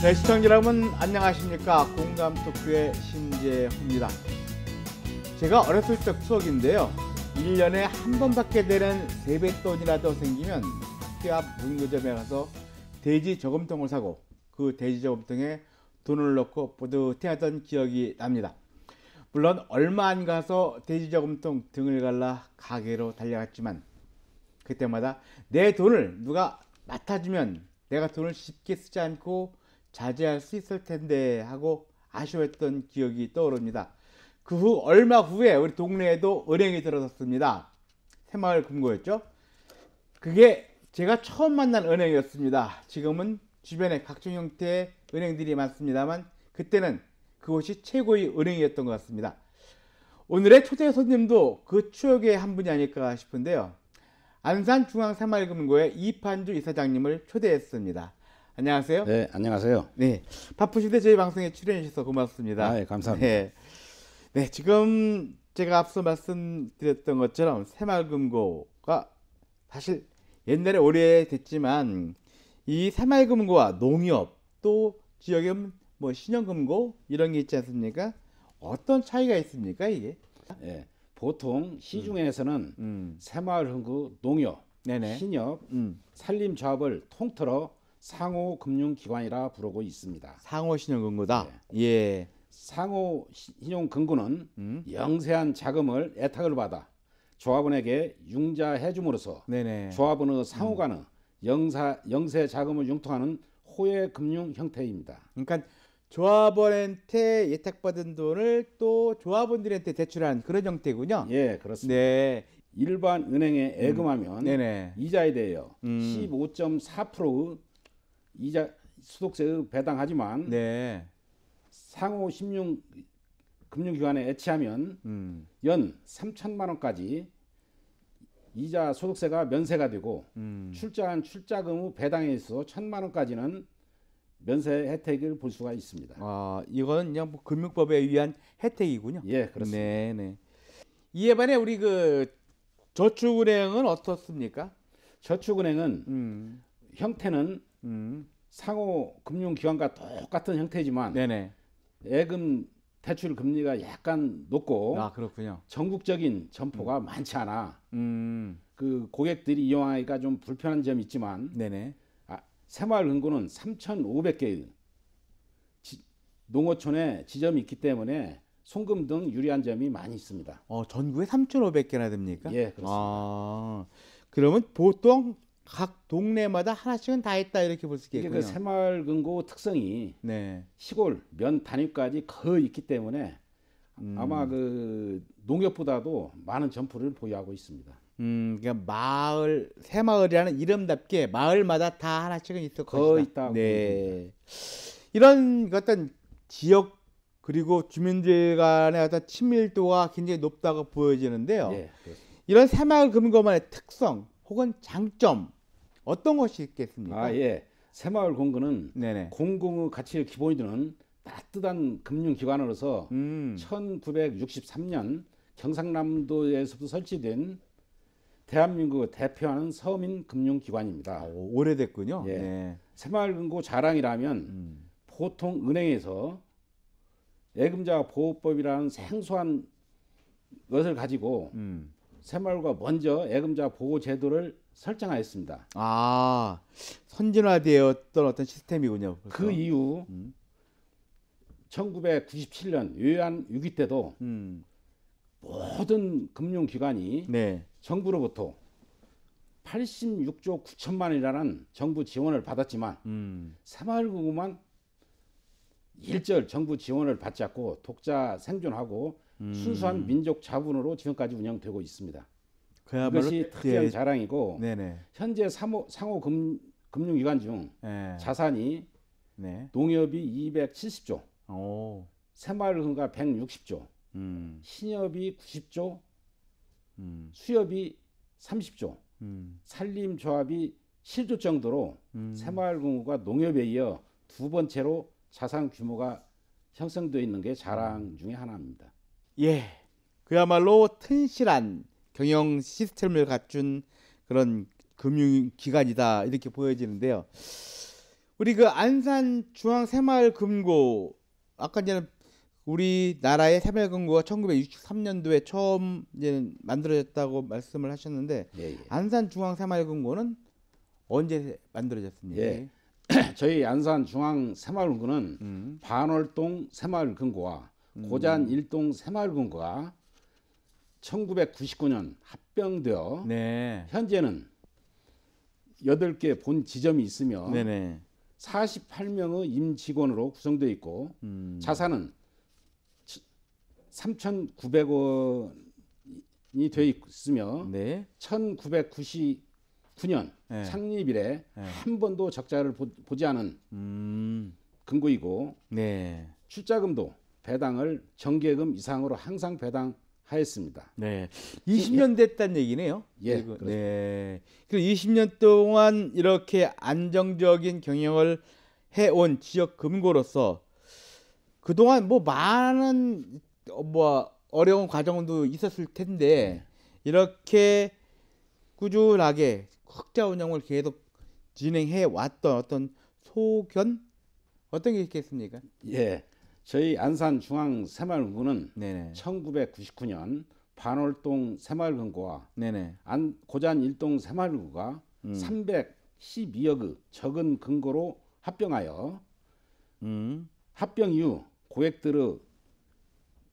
네, 시청자 여러분 안녕하십니까 공감 토크의 신재호입니다 제가 어렸을 적 추억인데요 1년에 한 번 받게 되는 세뱃돈이라도 생기면 학교 앞 문구점에 가서 돼지 저금통을 사고 그 돼지 저금통에 돈을 넣고 뿌듯해하던 기억이 납니다 물론 얼마 안 가서 돼지 저금통 등을 갈라 가게로 달려갔지만 그때마다 내 돈을 누가 맡아주면 내가 돈을 쉽게 쓰지 않고 자제할 수 있을 텐데 하고 아쉬워했던 기억이 떠오릅니다. 그 후 얼마 후에 우리 동네에도 은행이 들어섰습니다. 새마을 금고였죠. 그게 제가 처음 만난 은행이었습니다. 지금은 주변에 각종 형태의 은행들이 많습니다만 그때는 그곳이 최고의 은행이었던 것 같습니다. 오늘의 초대 손님도 그 추억의 한 분이 아닐까 싶은데요. 안산중앙새마을금고의 이판주 이사장님을 초대했습니다. 안녕하세요. 네, 안녕하세요. 네, 바쁘신데 저희 방송에 출연해 주셔서 고맙습니다. 아, 예, 감사합니다. 네. 네, 지금 제가 앞서 말씀드렸던 것처럼 새마을금고가 사실 옛날에 오래됐지만 이 새마을금고와 농협 또 지역의 뭐 신용금고 이런 게 있지 않습니까? 어떤 차이가 있습니까 이게? 예, 보통 시중에서는 음. 음. 새마을금고 농협, 신협, 음. 산림조합을 통틀어 상호 금융기관이라 부르고 있습니다. 상호 신용금고다. 네. 예. 상호 신용금고는 음? 영세한 자금을 애탁을 받아 조합원에게 융자해 줌으로써 네네. 조합원의 음. 상호간의 영사 영세 자금을 융통하는 호혜 금융 형태입니다. 그러니까 조합원한테 예탁받은 돈을 또 조합원들한테 대출한 그런 형태군요. 예, 그렇습니다. 네. 일반 은행에 예금하면 음. 이자에 대하 음. 15.4%의 이자 소득세 배당하지만 네. 상호 16 금융기관에 애치하면 음. 연 3천만 원까지 이자 소득세가 면세가 되고 음. 출자한 출자금 후 배당에 있어 천만 원까지는 면세 혜택을 볼 수가 있습니다. 아, 이건 그냥 뭐 금융법에 의한 혜택이군요. 예, 그렇습니다. 네, 네. 이에 반해 우리 그 저축은행은 어떻습니까? 저축은행은 음. 형태는 음. 상호 금융기관과 똑같은 형태지만 네네. 예금 대출 금리가 약간 높고 아 그렇군요. 전국적인 점포가 음. 많지 않아. 음. 그 고객들이 이용하기가 좀 불편한 점이 있지만 네네. 아, 새마을금고는 3,500개 지, 농어촌에 지점이 있기 때문에 송금 등 유리한 점이 많이 있습니다. 어 전국에 3,500개나 됩니까? 예 그렇습니다. 아, 그러면 보통 각 동네마다 하나씩은 다 있다 이렇게 볼 수 있겠군요. 그 새마을금고 특성이 네. 시골 면 단위까지 거의 있기 때문에 음. 아마 그 농협보다도 많은 점포를 보유하고 있습니다. 음, 그러니까 마을 새마을이라는 이름답게 마을마다 다 하나씩은 있을 거의 있다. 네. 이런 어떤 지역 그리고 주민들 간의 어떤 친밀도가 굉장히 높다고 보여지는데요. 네, 이런 새마을 금고만의 특성 혹은 장점 어떤 것이 있겠습니까? 아 예. 새마을 공고는 네네. 공공의 가치를 기본이 되는 따뜻한 금융기관으로서 음. 1963년 경상남도에서부터 설치된 대한민국 대표하는 서민 금융기관입니다. 아, 오, 래됐군요 예. 네. 새마을금고 자랑이라면 음. 보통 은행에서 예금자 보호법이라는 생소한 것을 가지고 음. 새마을과 먼저 예금자 보호 제도를 설정하였습니다. 아 선진화되었던 어떤 시스템이군요. 벌써. 그 이후 음. 1997년 요한 6기 때도 음. 모든 금융기관이 네. 정부로부터 86조 9천만 원이라는 정부 지원을 받았지만 음. 새마을금고만 일절 정부 지원을 받지 않고 독자 생존하고 음. 순수한 민족 자본으로 지금까지 운영되고 있습니다. 그것이 특이한 예, 예. 자랑이고 네네. 현재 상호, 상호 금, 금융기관 중 예. 자산이 네. 농협이 270조, 오. 새마을금가 160조, 음. 신협이 90조, 음. 수협이 30조, 음. 산림조합이 7조 정도로 음. 새마을금고가 농협에 이어 두 번째로 자산 규모가 형성되어 있는 게 자랑 음. 중의 하나입니다. 예, 그야말로 튼실한 경영 시스템을 갖춘 그런 금융기관이다 이렇게 보여지는데요. 우리 그 안산 중앙 새마을금고 아까 이제 우리나라의 새마을금고가 1963년도에 처음 이제 만들어졌다고 말씀을 하셨는데 예, 예. 안산 중앙 새마을금고는 언제 만들어졌습니까? 예. 저희 안산 중앙 새마을금고는 음. 반월동 새마을금고와 음. 고잔 일동 새마을금고가 1999년 합병되어 네. 현재는 8개 본 지점이 있으며 네네. 48명의 임직원으로 구성되어 있고 음. 자산은 3,900원이 되어 있으며 네. 1999년 네. 창립 이래 네. 한 번도 적자를 보, 지 않은 음. 근거이고 네. 출자금도 배당을 정기예금 이상으로 항상 배당 하였습니다. 네, 20년 됐다는 얘기네요. 예, 네. 그리 20년 동안 이렇게 안정적인 경영을 해온 지역 금고로서 그동안 뭐 많은 뭐 어려운 과정도 있었을 텐데 네. 이렇게 꾸준하게 흑자 운영을 계속 진행해 왔던 어떤 소견 어떤 게 있겠습니까? 예. 저희 안산 중앙 새마을금고는 1999년 반월동 새마을금고와 안, 고잔 일동 새마을금고가 음. 3 1 2억 적은 금고로 합병하여 음. 합병 이후 고객들의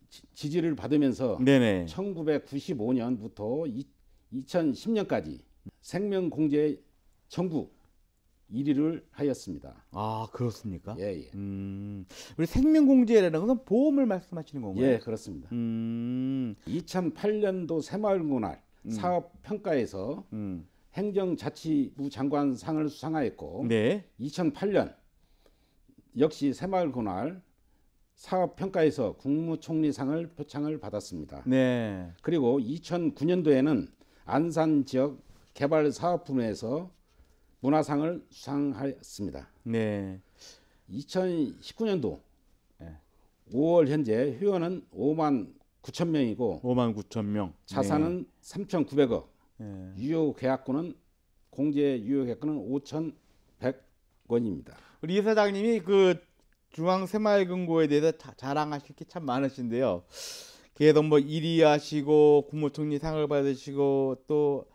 지, 지를 받으면서 네네. 1995년부터 2010년까지 생명공제 청구 1위를 하였습니다. 아 그렇습니까? 예예. 예. 음, 우리 생명공제라는 것은 보험을 말씀하시는 건가요? 예 그렇습니다. 음. 2008년도 새마을문화 음. 사업 평가에서 음. 행정자치부 장관상을 수상하였고 네. 2008년 역시 새마을문화 사업 평가에서 국무총리상을 표창을 받았습니다. 네. 그리고 2009년도에는 안산 지역 개발 사업부문에서 문화상을 수상하였습니다 네. 2019년도 5월 예, 현재 회원은 5만 9천 명이고 5만 9천 명. 네. 자산은 네. 3,900억. 네. 유효 계약권은 공제 유효 계약권은 5,100원입니다. 우리 이 사장님이 그 중앙 새마을금고에 대해서 자, 자랑하실 게 참 많으신데요. 계속 뭐 1위 하시고 국무총리 상을 받으시고 또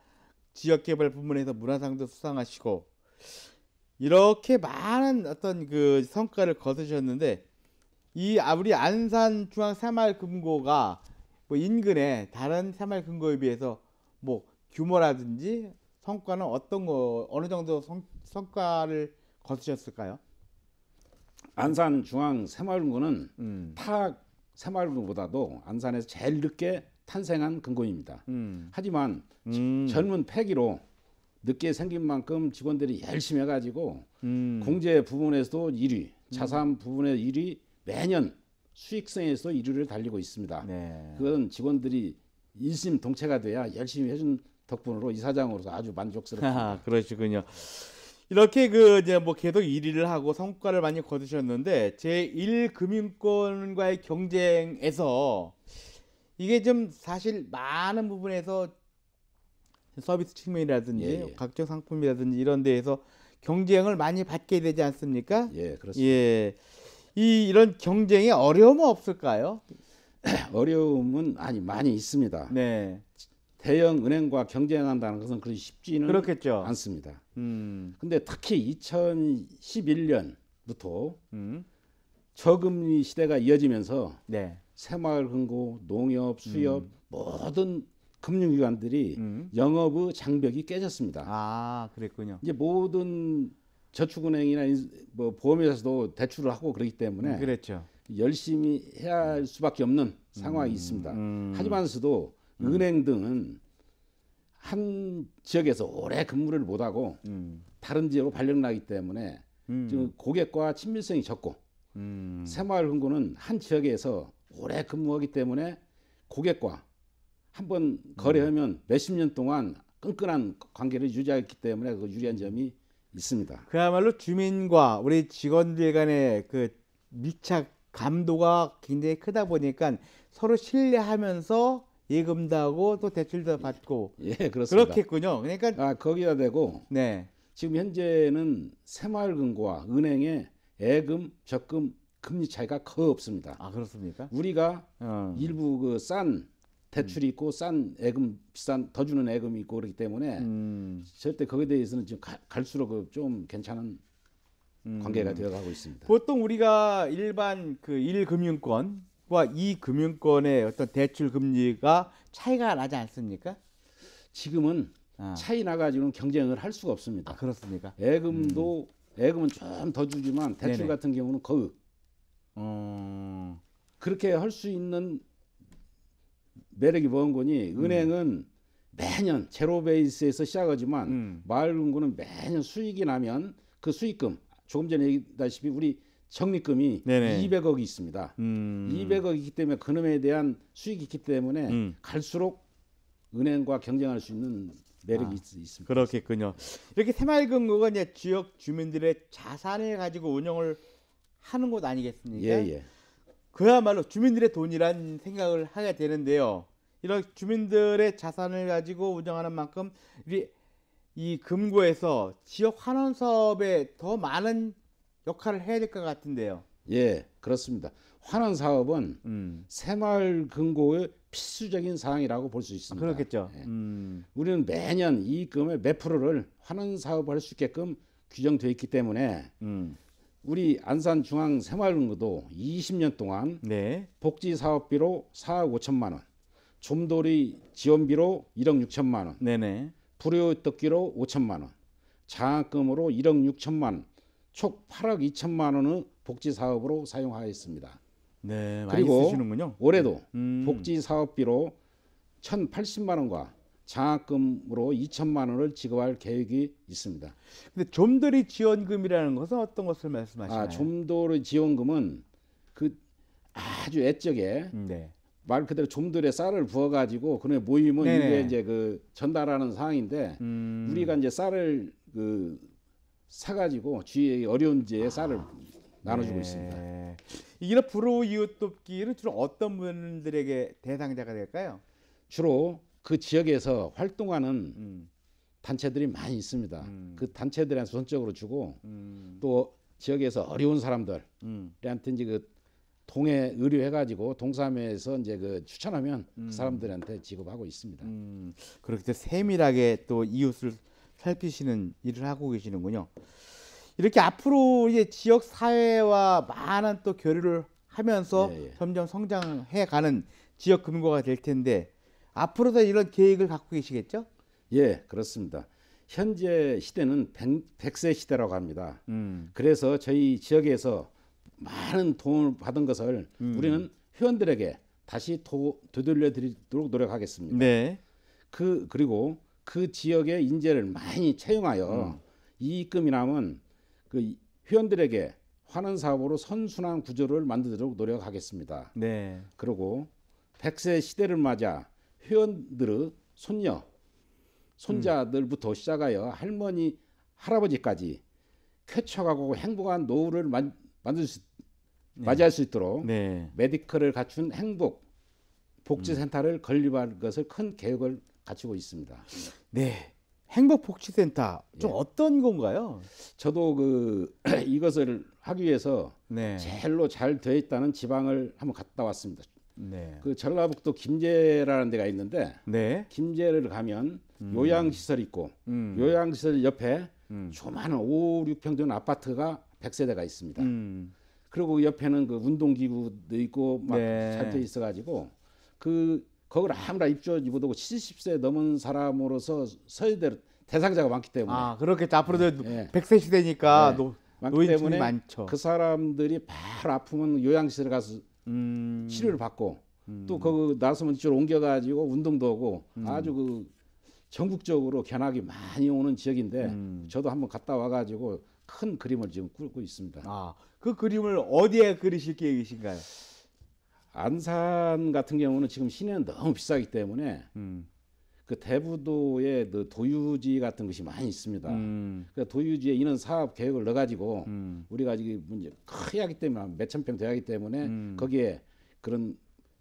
지역개발 부문에서 문화상도 수상하시고 이렇게 많은 어떤 그 성과를 거두셨는데 이 아, 우리 안산 중앙 새마을 금고가 뭐 인근의 다른 새마을 금고에 비해서 뭐 규모라든지 성과는 어떤 거 어느 정도 성, 성과를 거두셨을까요? 안산 중앙 새마을금고는 음. 타 새마을금고보다도 안산에서 제일 늦게 탄생한 근거입니다. 음. 하지만 음. 젊은 패기로 늦게 생긴 만큼 직원들이 열심히 해가지고 음. 공제 부분에서도 1위, 자산 부분에 1위, 매년 수익성에서 1위를 달리고 있습니다. 네. 그건 직원들이 인심 동체가 돼야 열심히 해준 덕분으로 이사장으로서 아주 만족스럽습니다. 그러시군요. 이렇게 그 이제 뭐 계속 1위를 하고 성과를 많이 거두셨는데 제1 금융권과의 경쟁에서 이게 좀 사실 많은 부분에서 서비스 측면이라든지 예, 예. 각종 상품이라든지 이런 데에서 경쟁을 많이 받게 되지 않습니까? 예, 그렇습니다. 예. 이 이런 경쟁에 어려움은 없을까요? 어려움은 아니 많이 있습니다. 네. 대형 은행과 경쟁한다는 것은 그렇게 쉽지는 그렇겠죠. 않습니다. 음. 근데 특히 2011년부터 음. 저금리 시대가 이어지면서 네. 새마을금고, 농협, 수협 음. 모든 금융기관들이 음. 영업의 장벽이 깨졌습니다. 아, 그랬군요. 이제 모든 저축은행이나 뭐 보험회사도 대출을 하고 그러기 때문에 음, 그랬죠. 열심히 해야 할 수밖에 없는 상황이 음, 있습니다. 음. 하지만서도 음. 은행 등은 한 지역에서 오래 근무를 못하고 다른 지역으로 발령나기 때문에 지금 고객과 친밀성이 적고 새마을금고는 한 지역에서 오래 근무하기 때문에 고객과 한번 거래하면 음. 몇십 년 동안 끈끈한 관계를 유지했기 때문에 그 유리한 점이 있습니다. 그야말로 주민과 우리 직원들 간의 그 밀착 감도가 굉장히 크다 보니까 서로 신뢰하면서 예금도 하고 또 대출도 예. 받고 예 그렇습니다. 그렇겠군요. 그러니까 아 거기다 대고 네 지금 현재는 새마을금고와 은행에 예금 적금 금리 차이가 거의 없습니다. 아 그렇습니까? 우리가 어. 일부 그 싼 대출이 있고 싼 애금 비싼 더 주는 애금이 있고 그렇기 때문에 음. 절대 거기에 대해서는 지금 가, 갈수록 그 좀 괜찮은 음. 관계가 되어가고 있습니다. 보통 우리가 일반 그 일금융권과이금융권의 어떤 대출 금리가 차이가 나지 않습니까? 지금은 아. 차이 나가지고는 경쟁을 할 수가 없습니다. 아, 그렇습니까? 애금도 음. 애금은 좀 더 주지만 대출 네네. 같은 경우는 거의 어. 그렇게 할 수 있는 매력이 뭔 거니 은행은 매년 제로 베이스에서 시작하지만 음. 마을금고는 매년 수익이 나면 그 수익금 조금 전에 얘기다시피 했 우리 적립금이 네네. 200억이 있습니다. 음. 200억이기 때문에 그놈에 대한 수익이 있기 때문에 음. 갈수록 은행과 경쟁할 수 있는 매력이 아, 있, 습니다 그렇겠군요. 이렇게 새마을금고가 이제 지역 주민들의 자산을 가지고 운영을 하는 곳 아니겠습니까? 예, 예. 그야말로 주민들의 돈이란 생각을 하게 되는데요. 이런 주민들의 자산을 가지고 운영하는 만큼 이 금고에서 지역 환원 사업에 더 많은 역할을 해야 될 것 같은데요. 예, 그렇습니다. 환원 사업은 음. 새마을 금고의 필수적인 사항이라고 볼 수 있습니다. 그렇겠죠. 예. 음. 우리는 매년 이금의몇 프로를 환원 사업을 할 수 있게끔 규정되어 있기 때문에 음. 우리 안산 중앙 생활을금도 20년 동안 네. 복지 사업비로 4억 5천만 원, 좀돌이 지원비로 1억 6천만 원, 네네. 불요 떡기로 5천만 원, 장학금으로 1억 6천만 원, 총 8억 2천만 원을 복지 사업으로 사용하였습니다. 네, 그리고 올해도 음. 복지 사업비로 1,080만 원과 장학금으로 2천만 원을 지급할 계획이 있습니다. 근데 좀돌이 지원금이라는 것은 어떤 것을 아, 말씀하시나요? 아, 좀돌이 지원금은 그 아주 애적에 네. 말 그대로 좀돌에 쌀을 부어가지고 그네 모임은 이게 이제 그 전달하는 사항인데 음. 우리가 이제 쌀을 그 사가지고 주위에 어려운 지에 쌀을 아. 나눠주고 네. 있습니다. 이런 불호 이웃돕기는 주로 어떤 분들에게 대상자가 될까요? 주로 그 지역에서 활동하는 음. 단체들이 많이 있습니다. 음. 그 단체들한테 손적으로 주고 음. 또 지역에서 어려운 사람들한테 이제 그 동해 의료해가지고 동사매에서 이제 그 추천하면 그 음. 사람들한테 지급하고 있습니다. 음. 그렇게 세밀하게 또 이웃을 살피시는 일을 하고 계시는군요. 이렇게 앞으로 이제 지역 사회와 많은 또 교류를 하면서 예, 예. 점점 성장해가는 지역 금고가 될 텐데 앞으로도 이런 계획을 갖고 계시겠죠? 예, 그렇습니다. 현재 시대는 백세 시대라고 합니다. 음. 그래서 저희 지역에서 많은 도움을 받은 것을 음. 우리는 회원들에게 다시 도, 되돌려 드리도록 노력하겠습니다. 네. 그 그리고 그 지역의 인재를 많이 채용하여 음. 이익금이 남은 그 회원들에게 환원 사업으로 선순환 구조를 만들도록 노력하겠습니다. 네. 그리고 백세 시대를 맞아 회원들의 손녀, 손자들부터 시작하여 할머니, 할아버지까지 쾌척하고 행복한 노후를 만, 만들 수, 네. 맞이할 수 있도록 네. 메디컬을 갖춘 행복 복지센터를 건립할 것을 큰 계획을 갖추고 있습니다. 네. 행복복지센터 좀 예. 어떤 건가요? 저도 그 이것을 하기 위해서 네. 제일로 잘 되어 있다는 지방을 한번 갔다 왔습니다. 네. 그 전라북도 김제라는 데가 있는데 네. 김제를 가면 음. 요양시설 있고 음. 요양시설 옆에 음. 조만한 5, 6평 되는 아파트가 100세대가 있습니다. 음. 그리고 그 옆에는 그 운동기구도 있고 막 네. 잘돼 있어가지고 그 거기를 아무나 입주하지 못하고 70세 넘은 사람으로서 서해대 대상자가 많기 때문에 아 그렇게 앞으로도 네. 100세 시대니까 네. 노, 노인 때문 많죠. 그 사람들이 바로 아프면 요양시설 가서 음. 치료를 받고 음. 또그기 나서면 주로 옮겨가지고 운동도 하고 음. 아주 그 전국적으로 견학이 많이 오는 지역인데 음. 저도 한번 갔다 와가지고 큰 그림을 지금 꾸고 있습니다. 아, 그 그림을 어디에 그리실 계획이신가요? 안산 같은 경우는 지금 시내는 너무 비싸기 때문에 음. 그대부도의그 도유지 같은 것이 많이 있습니다. 음. 그 도유지에 이런 사업 계획을 넣어가지고 음. 우리가 지금 문제 크게 하기 때문에 몇천 평 돼야 하기 때문에 음. 거기에 그런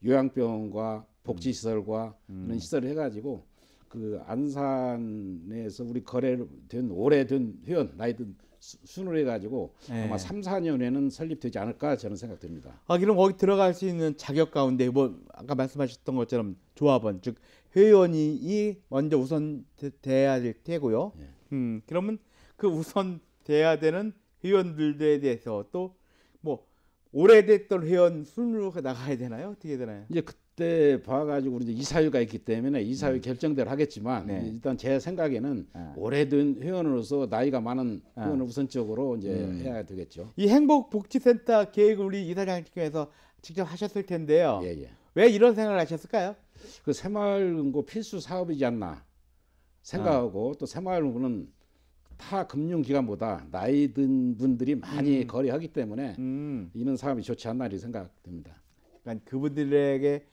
요양병원과 복지시설과 음. 음. 이런 시설을 해가지고 그 안산에서 우리 거래된 오래된 회원 나이든 순으로 해가지고 네. 아마 3, 4년 후에는 설립되지 않을까 저는 생각됩니다. 아 그럼 거기 들어갈 수 있는 자격 가운데 뭐 아까 말씀하셨던 것처럼 조합원 즉 회원이 먼저 우선 돼야 될 테고요. 예. 음, 그러면 그 우선 돼야 되는 회원들에 대해서 또 뭐 오래됐던 회원 순으로 나가야 되나요? 어떻게 되나요? 이제 그때 봐가지고 우리 이제 이사회가 있기 때문에 이사회 음. 결정대로 하겠지만 네. 일단 제 생각에는 아. 오래된 회원으로서 나이가 많은 아. 회원을 우선적으로 이제 음. 해야 되겠죠. 이 행복복지센터 계획 우리 이사장님께서 직접 하셨을 텐데요. 예, 예. 왜 이런 생각을 하셨을까요? 그 새마을금고 필수 사업이지 않나 생각하고 아. 또 새마을금고는 타 금융기관보다 나이 든 분들이 많이 음. 거래하기 때문에 음. 이런 사업이 좋지 않나 이렇게 생각됩니다. 그러니까 그분들에게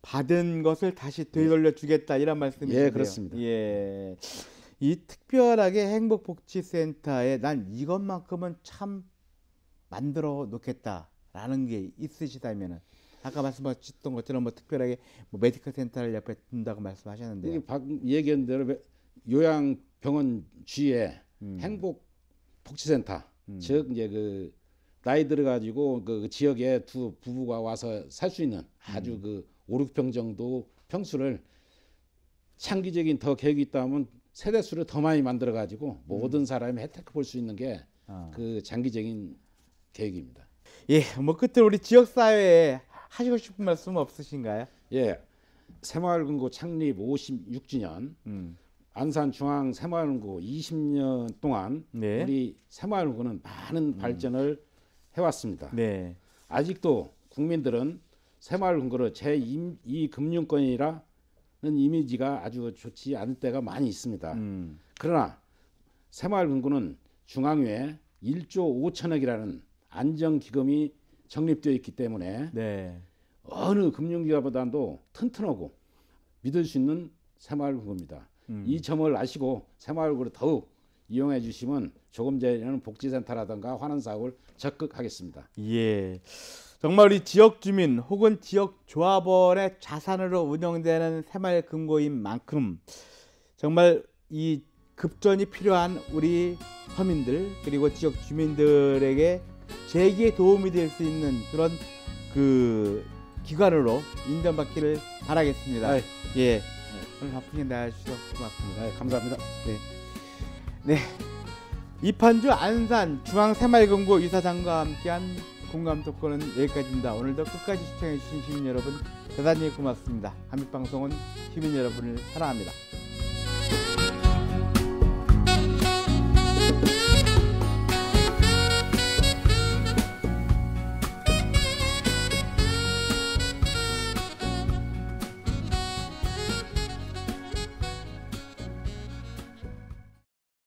받은 것을 다시 되돌려 네. 주겠다 이런 말씀이시네요. 예, 그렇습니다. 예. 이 특별하게 행복복지센터에 난 이것만큼은 참 만들어 놓겠다라는 게 있으시다면은 아까 말씀하셨던 것처럼 뭐 특별하게 뭐 메디컬 센터를 옆에 둔다고 말씀하셨는데 박 얘기한 대로 요양 병원 주위에 음. 행복 복지센터 음. 즉 이제 그 나이 들어가지고 그, 그 지역에 두 부부가 와서 살 수 있는 아주 음. 그오륙평 정도 평수를 창기적인 더 계획이 있다면 세대 수를 더 많이 만들어 가지고 모든 음. 사람이 혜택 을볼 수 있는 게그 아. 그 장기적인 계획입니다. 예, 뭐 그때 우리 지역 사회에 하시고 싶은 말씀 없으신가요? 예. 새마을금고 창립 56주년 음. 안산 중앙 새마을금고 20년 동안 네. 우리 새마을금고는 많은 음. 발전을 해왔습니다. 네. 아직도 국민들은 새마을금고를 제2 금융권이라는 이미지가 아주 좋지 않을 때가 많이 있습니다. 음. 그러나 새마을금고는 중앙회 1조 5천억이라는 안정기금이 정립되어 있기 때문에 네. 어느 금융기관보다도 튼튼하고 믿을 수 있는 새마을금고입니다. 음. 이 점을 아시고 새마을금고를 더욱 이용해 주시면 조금 전에는 복지센터라든가 환원 사업을 적극 하겠습니다. 예. 정말 우리 지역 주민 혹은 지역 조합원의 자산으로 운영되는 새마을금고인 만큼 정말 이 급전이 필요한 우리 서민들 그리고 지역 주민들에게 재기에 도움이 될 수 있는 그런 그 기관으로 인정받기를 바라겠습니다. 아이. 예. 네. 오늘 바쁘게 나와주셔서 고맙습니다. 아이, 감사합니다. 네. 네. 이판주 안산 중앙새마을금고 이사장과 함께한 공감 토크는 여기까지입니다. 오늘도 끝까지 시청해주신 시민 여러분 대단히 고맙습니다. 한빛방송은 시민 여러분을 사랑합니다.